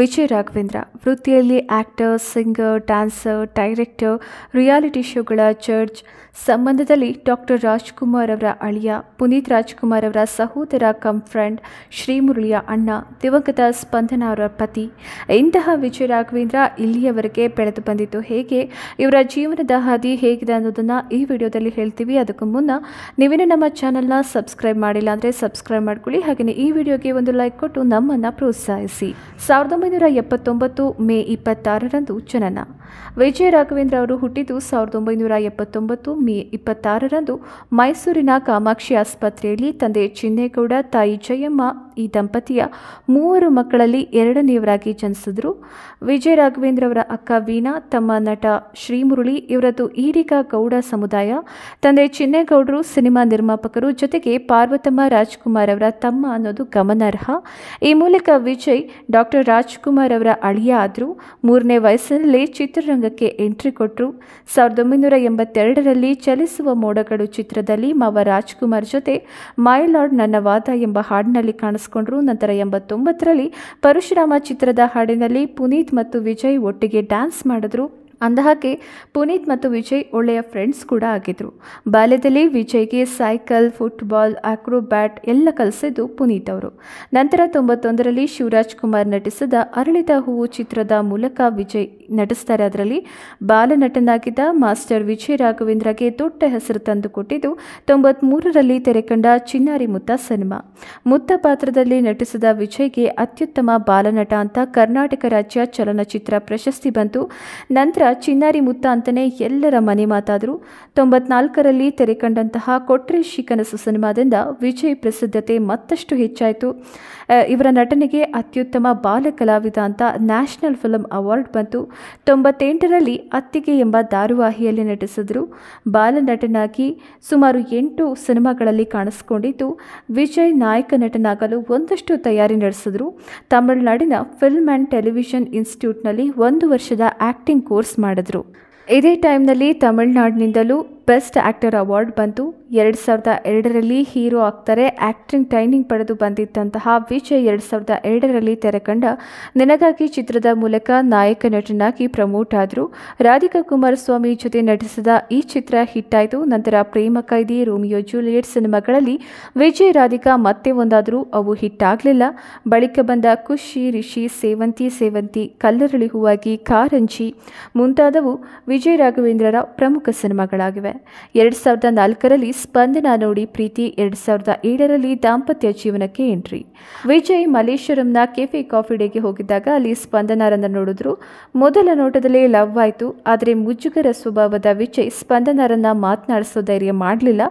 ವಿಜಯ್ ರಾಘವೇಂದ್ರ ವೃತ್ತಿಯಲ್ಲಿ actor singer dancer director reality ಶೋಗಳ ಚರ್ಚ್ ಸಂಬಂಧದಲ್ಲಿ ಡಾಕ್ಟರ್ ರಾಜ್ಕುಮಾರ್ ಅವರ ಅಳಿಯ ಪುನೀತ್ ರಾಜ್ಕುಮಾರ್ ಅವರ ಸಹೋದರ ಕಮ್ ಫ್ರೆಂಡ್ ಶ್ರೀಮುರಳಿಯ ಅಣ್ಣ ದಿವಂಗತ ಸ್ಪಂದನ ಅವರ ಪತಿ ಇಂತಹ ವಿಜಯ್ ರಾಘವೇಂದ್ರ ಇಲ್ಲಿಯವರೆಗೆ ಬೆಳೆದು ಬಂದಿದ್ದು ಹೇಗೆ ಇವರ ಜೀವನದ ಹಾದಿ ಹೇಗಿದೆ ಅನ್ನೋದನ್ನು ಈ ವಿಡಿಯೋದಲ್ಲಿ ಹೇಳ್ತೀವಿ ಅದಕ್ಕೂ ಮುನ್ನ ನೀವೇನು ನಮ್ಮ ಚಾನಲ್ನ ಸಬ್ಸ್ಕ್ರೈಬ್ ಮಾಡಿಲ್ಲ ಅಂದರೆ ಸಬ್ಸ್ಕ್ರೈಬ್ ಮಾಡ್ಕೊಳ್ಳಿ ಹಾಗೆಯೇ ಈ ವಿಡಿಯೋಗೆ ಒಂದು ಲೈಕ್ ಕೊಟ್ಟು ನಮ್ಮನ್ನು ಪ್ರೋತ್ಸಾಹಿಸಿ ಸಾವಿರದ ಒಂಬೈನೂರ ಎಪ್ಪತ್ತೊಂಬತ್ತು ಮೇ ಇಪ್ಪತ್ತಾರರಂದು ಜನನ ವಿಜಯ ರಾಘವೇಂದ್ರ ಅವರು ಹುಟ್ಟಿದ್ದು ಸಾವಿರದ ಒಂಬೈನೂರ ಎಪ್ಪತ್ತೊಂಬತ್ತು ಮೇ ಇಪ್ಪತ್ತಾರರಂದು ಮೈಸೂರಿನ ಕಾಮಾಕ್ಷಿ ಆಸ್ಪತ್ರೆಯಲ್ಲಿ ತಂದೆ ಚಿನ್ನೇಗೌಡ ತಾಯಿ ಜಯಮ್ಮ ಈ ದಂಪತಿಯ ಮೂವರು ಮಕ್ಕಳಲ್ಲಿ ಎರಡನೆಯವರಾಗಿ ಜನಿಸಿದರು ವಿಜಯ ರಾಘವೇಂದ್ರ ಅವರ ಅಕ್ಕ ವೀಣಾ ತಮ್ಮ ನಟ ಶ್ರೀಮುರುಳಿ ಇವರದ್ದು ಈಡಿಗ ಗೌಡ ಸಮುದಾಯ ತಂದೆ ಚಿನ್ನೇಗೌಡರು ಸಿನಿಮಾ ನಿರ್ಮಾಪಕರು ಜೊತೆಗೆ ಪಾರ್ವತಮ್ಮ ರಾಜ್ಕುಮಾರ್ ಅವರ ತಮ್ಮ ಅನ್ನೋದು ಗಮನಾರ್ಹ ಈ ಮೂಲಕ ವಿಜಯ್ ಡಾಕ್ಟರ್ ರಾಜ್ ರಾಜ್ಕುಮಾರ್ ಅವರ ಅಳಿಯ ಆದರು ಮೂರನೇ ವಯಸ್ಸಿನಲ್ಲಿ ಚಿತ್ರರಂಗಕ್ಕೆ ಎಂಟ್ರಿ ಕೊಟ್ಟರು ಸಾವಿರದ ಒಂಬೈನೂರ ಎಂಬತ್ತೆರಡರಲ್ಲಿ ಚಲಿಸುವ ಮೋಡಗಳು ಚಿತ್ರದಲ್ಲಿ ಮಾವ ರಾಜ್ಕುಮಾರ್ ಜೊತೆ ಮೈ ಲಾರ್ಡ್ ನನ್ನ ವಾದ ಎಂಬ ಹಾಡಿನಲ್ಲಿ ಕಾಣಿಸ್ಕೊಂಡ್ರು ನಂತರ ಎಂಬತ್ತೊಂಬತ್ತರಲ್ಲಿ ಪರಶುರಾಮ ಚಿತ್ರದ ಹಾಡಿನಲ್ಲಿ ಪುನೀತ್ ಮತ್ತು ವಿಜಯ್ ಒಟ್ಟಿಗೆ ಡ್ಯಾನ್ಸ್ ಮಾಡಿದ್ರು ಅಂದಹಾಗೆ ಪುನೀತ್ ಮತ್ತು ವಿಜಯ್ ಒಳ್ಳೆಯ ಫ್ರೆಂಡ್ಸ್ ಕೂಡ ಆಗಿದ್ರು ಬಾಲ್ಯದಲ್ಲಿ ವಿಜಯ್ಗೆ ಸೈಕಲ್ ಫುಟ್ಬಾಲ್ ಬ್ಯಾಟ್ ಎಲ್ಲ ಕಲಿಸಿದ್ದು ಪುನೀತ್ ಅವರು ನಂತರ ತೊಂಬತ್ತೊಂದರಲ್ಲಿ ಶಿವರಾಜ್ ಕುಮಾರ್ ನಟಿಸಿದ ಅರಳಿದ ಹೂವು ಚಿತ್ರದ ಮೂಲಕ ವಿಜಯ್ ನಟಿಸ್ತಾರೆ ಅದರಲ್ಲಿ ಬಾಲನಟನಾಗಿದ್ದ ಮಾಸ್ಟರ್ ವಿಜಯ್ ರಾಘವೇಂದ್ರಗೆ ದೊಡ್ಡ ಹೆಸರು ತಂದುಕೊಟ್ಟಿದ್ದು ತೊಂಬತ್ಮೂರರಲ್ಲಿ ತೆರೆಕಂಡ ಚಿನ್ನಾರಿ ಮುತ್ತ ಸಿನಿಮಾ ಮುತ್ತ ಪಾತ್ರದಲ್ಲಿ ನಟಿಸಿದ ವಿಜಯ್ಗೆ ಅತ್ಯುತ್ತಮ ಬಾಲನಟ ಅಂತ ಕರ್ನಾಟಕ ರಾಜ್ಯ ಚಲನಚಿತ್ರ ಪ್ರಶಸ್ತಿ ಬಂತು ನಂತರ ಚಿನ್ನಾರಿ ಮುತ್ತ ಅಂತಲೇ ಎಲ್ಲರ ಮನೆ ಮಾತಾದರು ತೊಂಬತ್ನಾಲ್ಕರಲ್ಲಿ ತೆರೆಕಂಡಂತಹ ಕೊಟ್ರೆ ಕನಸು ಸಿನಿಮಾದಿಂದ ವಿಜಯ್ ಪ್ರಸಿದ್ಧತೆ ಮತ್ತಷ್ಟು ಹೆಚ್ಚಾಯಿತು ಇವರ ನಟನೆಗೆ ಅತ್ಯುತ್ತಮ ಬಾಲ ಕಲಾವಿದ ಅಂತ ನ್ಯಾಷನಲ್ ಫಿಲಂ ಅವಾರ್ಡ್ ಬಂತು ತೊಂಬತ್ತೆಂಟರಲ್ಲಿ ಅತ್ತಿಗೆ ಎಂಬ ಧಾರಾವಾಹಿಯಲ್ಲಿ ನಟಿಸಿದರು ಬಾಲನಟನಾಗಿ ಸುಮಾರು ಎಂಟು ಸಿನಿಮಾಗಳಲ್ಲಿ ಕಾಣಿಸಿಕೊಂಡಿದ್ದು ವಿಜಯ್ ನಾಯಕ ನಟನಾಗಲು ಒಂದಷ್ಟು ತಯಾರಿ ನಡೆಸಿದರು ತಮಿಳುನಾಡಿನ ಫಿಲ್ಮ್ ಆ್ಯಂಡ್ ಟೆಲಿವಿಷನ್ ಇನ್ಸ್ಟಿಟ್ಯೂಟ್ನಲ್ಲಿ ಒಂದು ವರ್ಷದ ಆ್ಯಕ್ಟಿಂಗ್ ಕೋರ್ಸ್ ಮಾಡಿದ್ರು ಇದೇ ಟೈಮ್ನಲ್ಲಿ ತಮಿಳುನಾಡಿನಿಂದಲೂ ಬೆಸ್ಟ್ ಆ್ಯಕ್ಟರ್ ಅವಾರ್ಡ್ ಬಂತು ಎರಡು ಸಾವಿರದ ಎರಡರಲ್ಲಿ ಹೀರೋ ಆಗ್ತಾರೆ ಆ್ಯಕ್ಟಿಂಗ್ ಟ್ರೈನಿಂಗ್ ಪಡೆದು ಬಂದಿದ್ದಂತಹ ವಿಜಯ್ ಎರಡು ಸಾವಿರದ ಎರಡರಲ್ಲಿ ತೆರೆಕಂಡ ನಿನಗಾಗಿ ಚಿತ್ರದ ಮೂಲಕ ನಾಯಕ ನಟನಾಗಿ ಪ್ರಮೋಟ್ ಆದರು ರಾಧಿಕಾ ಕುಮಾರಸ್ವಾಮಿ ಜೊತೆ ನಟಿಸಿದ ಈ ಚಿತ್ರ ಹಿಟ್ ಆಯಿತು ನಂತರ ಪ್ರೇಮ ಕೈದಿ ರೋಮಿಯೋ ಜೂಲಿಯೆಟ್ ಸಿನಿಮಾಗಳಲ್ಲಿ ವಿಜಯ್ ರಾಧಿಕಾ ಮತ್ತೆ ಒಂದಾದರೂ ಅವು ಹಿಟ್ ಆಗಲಿಲ್ಲ ಬಳಿಕ ಬಂದ ಖುಷಿ ರಿಷಿ ಸೇವಂತಿ ಸೇವಂತಿ ಕಲ್ಲರಳಿ ಹೂವಾಗಿ ಕಾರಂಜಿ ಮುಂತಾದವು ವಿಜಯ್ ರಾಘವೇಂದ್ರರ ಪ್ರಮುಖ ಸಿನಿಮಾಗಳಾಗಿವೆ ಎರಡು ಸಾವಿರದ ನಾಲ್ಕರಲ್ಲಿ ಸ್ಪಂದನ ನೋಡಿ ಪ್ರೀತಿ ಎರಡ್ ಸಾವಿರದ ಏಳರಲ್ಲಿ ದಾಂಪತ್ಯ ಜೀವನಕ್ಕೆ ಎಂಟ್ರಿ ವಿಜಯ್ ಮಲೇಶ್ವರಂನ ಕೆಫೆ ಕಾಫಿ ಡೇಗೆ ಹೋಗಿದ್ದಾಗ ಅಲ್ಲಿ ಸ್ಪಂದನಾರನ್ನ ನೋಡಿದ್ರು ಮೊದಲ ನೋಟದಲ್ಲೇ ಲವ್ ಆಯಿತು ಆದರೆ ಮುಜುಗರ ಸ್ವಭಾವದ ವಿಜಯ್ ಸ್ಪಂದನಾರನ್ನ ಮಾತನಾಡಿಸೋ ಧೈರ್ಯ ಮಾಡಲಿಲ್ಲ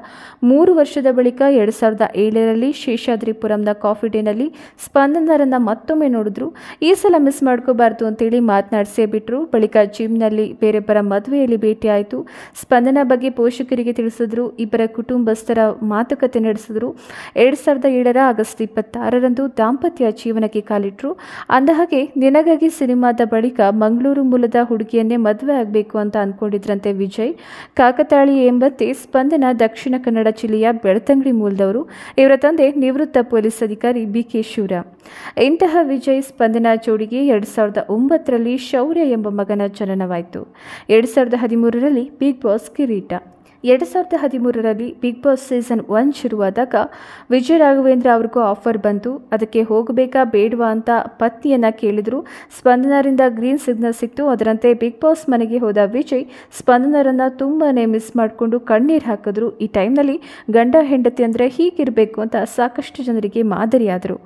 ಮೂರು ವರ್ಷದ ಬಳಿಕ ಎರಡ್ ಸಾವಿರದ ಏಳರಲ್ಲಿ ಶೇಷಾದ್ರಿಪುರಂನ ಕಾಫಿ ಡೇನಲ್ಲಿ ಸ್ಪಂದನಾರನ್ನ ಮತ್ತೊಮ್ಮೆ ನೋಡಿದ್ರು ಈ ಸಲ ಮಿಸ್ ಮಾಡ್ಕೋಬಾರ್ದು ಅಂತೇಳಿ ಮಾತನಾಡಿಸೇ ಬಿಟ್ರು ಬಳಿಕ ಜಿಮ್ನಲ್ಲಿ ಬೇರೆಬ್ಬರ ಮದುವೆಯಲ್ಲಿ ಭೇಟಿಯಾಯಿತು ಸ್ಪಂದನ ಬಗ್ಗೆ ಪೋಷಕರಿಗೆ ತಿಳಿಸಿದ್ರು ಇಬ್ಬರ ಕುಟುಂಬಸ್ಥರ ಮಾತುಕತೆ ನಡೆಸಿದ್ರು ಎರಡ್ ಸಾವಿರದ ಏಳರ ಆಗಸ್ಟ್ ಇಪ್ಪತ್ತಾರರಂದು ದಾಂಪತ್ಯ ಜೀವನಕ್ಕೆ ಕಾಲಿಟ್ಟರು ಅಂದಹಾಗೆ ನಿನಗಾಗಿ ಸಿನಿಮಾದ ಬಳಿಕ ಮಂಗಳೂರು ಮೂಲದ ಹುಡುಗಿಯನ್ನೇ ಮದುವೆ ಆಗಬೇಕು ಅಂತ ಅಂದ್ಕೊಂಡಿದ್ರಂತೆ ವಿಜಯ್ ಕಾಕತಾಳಿ ಎಂಬಂತೆ ಸ್ಪಂದನ ದಕ್ಷಿಣ ಕನ್ನಡ ಜಿಲ್ಲೆಯ ಬೆಳ್ತಂಗಡಿ ಮೂಲದವರು ಇವರ ತಂದೆ ನಿವೃತ್ತ ಪೊಲೀಸ್ ಅಧಿಕಾರಿ ಬಿ ಕೆ ಶಿವರ ಇಂತಹ ವಿಜಯ್ ಸ್ಪಂದನ ಜೋಡಿಗೆ ಎರಡ್ ಸಾವಿರದ ಒಂಬತ್ತರಲ್ಲಿ ಶೌರ್ಯ ಎಂಬ ಮಗನ ಜನನವಾಯಿತು ಎರಡ್ ಸಾವಿರದ ಹದಿಮೂರರಲ್ಲಿ ಬಿಗ್ ಬಾಸ್ ಕಿರೀಟ ಎರಡು ಸಾವಿರದ ಹದಿಮೂರರಲ್ಲಿ ಬಿಗ್ ಬಾಸ್ ಸೀಸನ್ ಒನ್ ಶುರುವಾದಾಗ ವಿಜಯ ರಾಘವೇಂದ್ರ ಅವ್ರಿಗೂ ಆಫರ್ ಬಂತು ಅದಕ್ಕೆ ಹೋಗಬೇಕಾ ಬೇಡವಾ ಅಂತ ಪತ್ನಿಯನ್ನು ಕೇಳಿದ್ರು ಸ್ಪಂದನರಿಂದ ಗ್ರೀನ್ ಸಿಗ್ನಲ್ ಸಿಕ್ತು ಅದರಂತೆ ಬಿಗ್ ಬಾಸ್ ಮನೆಗೆ ಹೋದ ವಿಜಯ್ ಸ್ಪಂದನರನ್ನು ತುಂಬಾ ಮಿಸ್ ಮಾಡಿಕೊಂಡು ಕಣ್ಣೀರು ಹಾಕಿದ್ರು ಈ ಟೈಮ್ನಲ್ಲಿ ಗಂಡ ಹೆಂಡತಿ ಅಂದರೆ ಹೀಗಿರಬೇಕು ಅಂತ ಸಾಕಷ್ಟು ಜನರಿಗೆ ಮಾದರಿಯಾದರು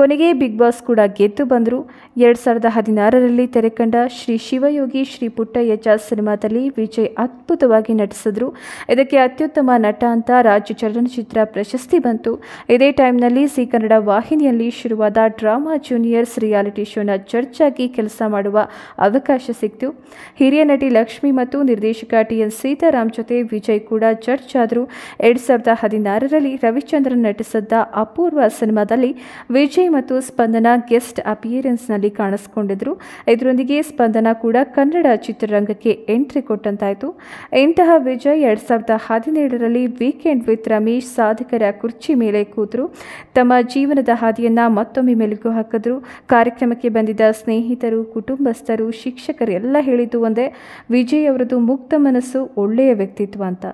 ಕೊನೆಗೆ ಬಿಗ್ ಬಾಸ್ ಕೂಡ ಗೆದ್ದು ಬಂದರು ಎರಡು ಸಾವಿರದ ಹದಿನಾರರಲ್ಲಿ ತೆರೆಕಂಡ ಶ್ರೀ ಶಿವಯೋಗಿ ಶ್ರೀ ಪುಟ್ಟಯ್ಯಜ ಸಿನಿಮಾದಲ್ಲಿ ವಿಜಯ್ ಅದ್ಭುತವಾಗಿ ನಟಿಸಿದ್ರು ಇದಕ್ಕೆ ಅತ್ಯುತ್ತಮ ನಟ ಅಂತ ರಾಜ್ಯ ಚಲನಚಿತ್ರ ಪ್ರಶಸ್ತಿ ಬಂತು ಇದೇ ಟೈಮ್ನಲ್ಲಿ ಸಿ ಕನ್ನಡ ವಾಹಿನಿಯಲ್ಲಿ ಶುರುವಾದ ಡ್ರಾಮಾ ಜೂನಿಯರ್ಸ್ ರಿಯಾಲಿಟಿ ಶೋನ ಆಗಿ ಕೆಲಸ ಮಾಡುವ ಅವಕಾಶ ಸಿಕ್ತು ಹಿರಿಯ ನಟಿ ಲಕ್ಷ್ಮಿ ಮತ್ತು ನಿರ್ದೇಶಕ ಟಿ ಎನ್ ಸೀತಾರಾಮ್ ಜೊತೆ ವಿಜಯ್ ಕೂಡ ಚರ್ಚ್ ಆದರು ಎರಡು ಸಾವಿರದ ಹದಿನಾರರಲ್ಲಿ ರವಿಚಂದ್ರನ್ ನಟಿಸಿದ್ದ ಅಪೂರ್ವ ಸಿನಿಮಾದಲ್ಲಿ ವಿಜಯ್ ಮತ್ತು ಸ್ಪಂದನ ಗೆಸ್ಟ್ ಅಪಿಯರೆನ್ಸ್ನಲ್ಲಿ ಕಾಣಿಸಿಕೊಂಡಿದ್ರು ಇದರೊಂದಿಗೆ ಸ್ಪಂದನ ಕೂಡ ಕನ್ನಡ ಚಿತ್ರರಂಗಕ್ಕೆ ಎಂಟ್ರಿ ಕೊಟ್ಟಂತಾಯಿತು ಇಂತಹ ವಿಜಯ್ ಎರಡು ಸಾವಿರದ ಹದಿನೇಳರಲ್ಲಿ ವೀಕೆಂಡ್ ವಿತ್ ರಮೇಶ್ ಸಾಧಕರ ಕುರ್ಚಿ ಮೇಲೆ ಕೂತರು ತಮ್ಮ ಜೀವನದ ಹಾದಿಯನ್ನು ಮತ್ತೊಮ್ಮೆ ಮೆಲುಗು ಹಾಕಿದ್ರು ಕಾರ್ಯಕ್ರಮಕ್ಕೆ ಬಂದಿದ್ದ ಸ್ನೇಹಿತರು ಕುಟುಂಬಸ್ಥರು ಶಿಕ್ಷಕರು ಎಲ್ಲ ಹೇಳಿದ್ದು ಒಂದೇ ವಿಜಯ್ ಅವರದು ಮುಕ್ತ ಮನಸ್ಸು ಒಳ್ಳೆಯ ವ್ಯಕ್ತಿತ್ವ ಅಂತ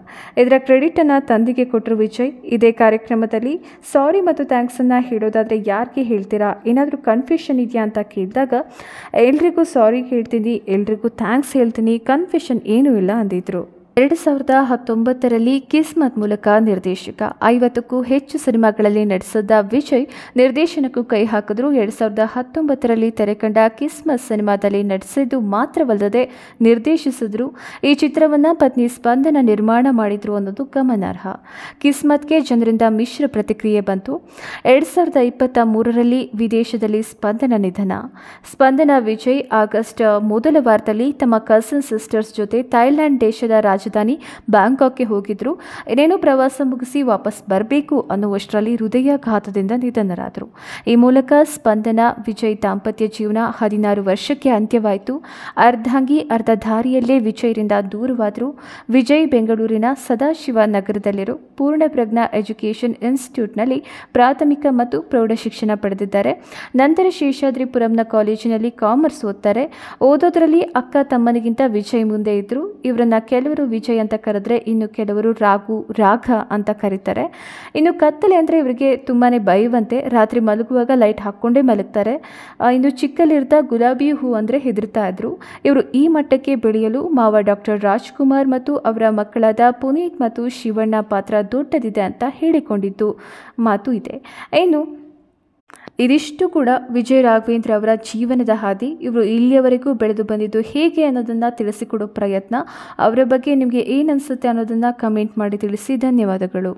ಇದರ ಕ್ರೆಡಿಟನ್ನು ತಂದೆಗೆ ಕೊಟ್ಟರು ವಿಜಯ್ ಇದೇ ಕಾರ್ಯಕ್ರಮದಲ್ಲಿ ಸಾರಿ ಮತ್ತು ಥ್ಯಾಂಕ್ಸನ್ನು ಹೇಳೋದಾದರೆ ಯಾರಿಗೆ ಹೇಳ್ತೀರಾ ಏನಾದರೂ ಕನ್ಫ್ಯೂಷನ್ ಇದೆಯಾ ಅಂತ ಕೇಳಿದಾಗ ಎಲ್ರಿಗೂ ಸಾರಿ ಹೇಳ್ತೀನಿ ಎಲ್ರಿಗೂ ಥ್ಯಾಂಕ್ಸ್ ಹೇಳ್ತೀನಿ ಕನ್ಫ್ಯೂಷನ್ ಏನೂ ಇಲ್ಲ ಅಂದಿದ್ರು ಎರಡು ಸಾವಿರದ ಹತ್ತೊಂಬತ್ತರಲ್ಲಿ ಕಿಸ್ಮತ್ ಮೂಲಕ ನಿರ್ದೇಶಕ ಐವತ್ತಕ್ಕೂ ಹೆಚ್ಚು ಸಿನಿಮಾಗಳಲ್ಲಿ ನಡೆಸಿದ್ದ ವಿಜಯ್ ನಿರ್ದೇಶನಕ್ಕೂ ಕೈ ಹಾಕಿದ್ರು ಎರಡು ಸಾವಿರದ ಹತ್ತೊಂಬತ್ತರಲ್ಲಿ ತೆರೆಕಂಡ ಕಿಸ್ಮತ್ ಸಿನಿಮಾದಲ್ಲಿ ನಟಿಸಿದ್ದು ಮಾತ್ರವಲ್ಲದೆ ನಿರ್ದೇಶಿಸಿದ್ರು ಈ ಚಿತ್ರವನ್ನು ಪತ್ನಿ ಸ್ಪಂದನ ನಿರ್ಮಾಣ ಮಾಡಿದ್ರು ಅನ್ನೋದು ಗಮನಾರ್ಹ ಕಿಸ್ಮತ್ಗೆ ಜನರಿಂದ ಮಿಶ್ರ ಪ್ರತಿಕ್ರಿಯೆ ಬಂತು ಎರಡು ಸಾವಿರದ ಇಪ್ಪತ್ತ ಮೂರರಲ್ಲಿ ವಿದೇಶದಲ್ಲಿ ಸ್ಪಂದನ ನಿಧನ ಸ್ಪಂದನ ವಿಜಯ್ ಆಗಸ್ಟ್ ಮೊದಲ ವಾರದಲ್ಲಿ ತಮ್ಮ ಕಸನ್ ಸಿಸ್ಟರ್ಸ್ ಜೊತೆ ಥೈಲ್ಯಾಂಡ್ ದೇಶದ ರಾಜ ರಾಜಧಾನಿ ಬ್ಯಾಂಕಾಕ್ಗೆ ಹೋಗಿದ್ರು ಏನೇನೋ ಪ್ರವಾಸ ಮುಗಿಸಿ ವಾಪಸ್ ಬರಬೇಕು ಅನ್ನುವಷ್ಟರಲ್ಲಿ ಹೃದಯಾಘಾತದಿಂದ ನಿಧನರಾದರು ಈ ಮೂಲಕ ಸ್ಪಂದನ ವಿಜಯ್ ದಾಂಪತ್ಯ ಜೀವನ ಹದಿನಾರು ವರ್ಷಕ್ಕೆ ಅಂತ್ಯವಾಯಿತು ಅರ್ಧಾಂಗಿ ಅರ್ಧ ದಾರಿಯಲ್ಲೇ ವಿಜಯರಿಂದ ದೂರವಾದರು ವಿಜಯ್ ಬೆಂಗಳೂರಿನ ಸದಾಶಿವ ನಗರದಲ್ಲಿರೋ ಪೂರ್ಣಪ್ರಜ್ಞ ಎಜುಕೇಷನ್ ಇನ್ಸ್ಟಿಟ್ಯೂಟ್ನಲ್ಲಿ ಪ್ರಾಥಮಿಕ ಮತ್ತು ಪ್ರೌಢ ಶಿಕ್ಷಣ ಪಡೆದಿದ್ದಾರೆ ನಂತರ ಶೇಷಾದ್ರಿಪುರಂನ ಕಾಲೇಜಿನಲ್ಲಿ ಕಾಮರ್ಸ್ ಓದ್ತಾರೆ ಓದೋದ್ರಲ್ಲಿ ಅಕ್ಕ ತಮ್ಮನಿಗಿಂತ ವಿಜಯ್ ಮುಂದೆ ಇದ್ದರು ಇವರನ್ನ ಕೆಲವರು ವಿಜಯ್ ಅಂತ ಕರೆದ್ರೆ ಇನ್ನು ಕೆಲವರು ರಾಘು ರಾಘ ಅಂತ ಕರೀತಾರೆ ಇನ್ನು ಕತ್ತಲೆ ಅಂದರೆ ಇವರಿಗೆ ತುಂಬಾ ಭಯವಂತೆ ರಾತ್ರಿ ಮಲಗುವಾಗ ಲೈಟ್ ಹಾಕ್ಕೊಂಡೇ ಮಲಗ್ತಾರೆ ಇನ್ನು ಚಿಕ್ಕಲ್ಲಿರ್ದ ಗುಲಾಬಿ ಹೂ ಅಂದರೆ ಹೆದರ್ತಾ ಇದ್ರು ಇವರು ಈ ಮಟ್ಟಕ್ಕೆ ಬೆಳೆಯಲು ಮಾವ ಡಾಕ್ಟರ್ ರಾಜ್ಕುಮಾರ್ ಮತ್ತು ಅವರ ಮಕ್ಕಳಾದ ಪುನೀತ್ ಮತ್ತು ಶಿವಣ್ಣ ಪಾತ್ರ ದೊಡ್ಡದಿದೆ ಅಂತ ಹೇಳಿಕೊಂಡಿದ್ದು ಮಾತು ಇದೆ ಇನ್ನು ಇದಿಷ್ಟು ಕೂಡ ವಿಜಯ್ ರಾಘವೇಂದ್ರ ಅವರ ಜೀವನದ ಹಾದಿ ಇವರು ಇಲ್ಲಿಯವರೆಗೂ ಬೆಳೆದು ಬಂದಿದ್ದು ಹೇಗೆ ಅನ್ನೋದನ್ನು ತಿಳಿಸಿಕೊಡೋ ಪ್ರಯತ್ನ ಅವರ ಬಗ್ಗೆ ನಿಮಗೆ ಏನು ಅನಿಸುತ್ತೆ ಅನ್ನೋದನ್ನು ಕಮೆಂಟ್ ಮಾಡಿ ತಿಳಿಸಿ ಧನ್ಯವಾದಗಳು